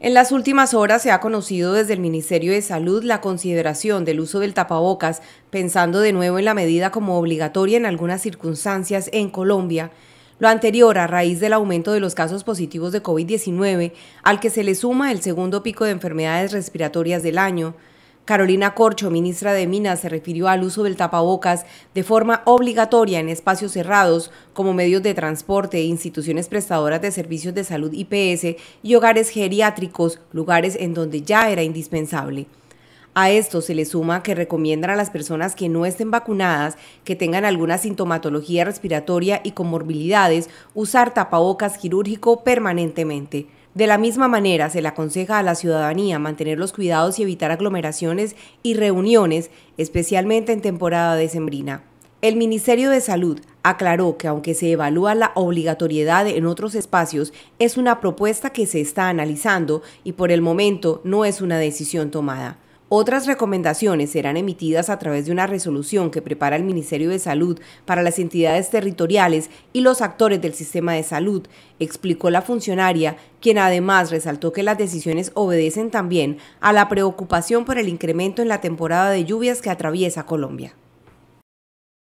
En las últimas horas se ha conocido desde el Ministerio de Salud la consideración del uso del tapabocas, pensando de nuevo en la medida como obligatoria en algunas circunstancias en Colombia. Lo anterior a raíz del aumento de los casos positivos de COVID-19, al que se le suma el segundo pico de enfermedades respiratorias del año. Carolina Corcho, ministra de Minas, se refirió al uso del tapabocas de forma obligatoria en espacios cerrados como medios de transporte, instituciones prestadoras de servicios de salud IPS y hogares geriátricos, lugares en donde ya era indispensable. A esto se le suma que recomiendan a las personas que no estén vacunadas, que tengan alguna sintomatología respiratoria y comorbilidades, usar tapabocas quirúrgico permanentemente. De la misma manera, se le aconseja a la ciudadanía mantener los cuidados y evitar aglomeraciones y reuniones, especialmente en temporada decembrina. El Ministerio de Salud aclaró que aunque se evalúa la obligatoriedad en otros espacios, es una propuesta que se está analizando y por el momento no es una decisión tomada. Otras recomendaciones serán emitidas a través de una resolución que prepara el Ministerio de Salud para las entidades territoriales y los actores del sistema de salud, explicó la funcionaria, quien además resaltó que las decisiones obedecen también a la preocupación por el incremento en la temporada de lluvias que atraviesa Colombia.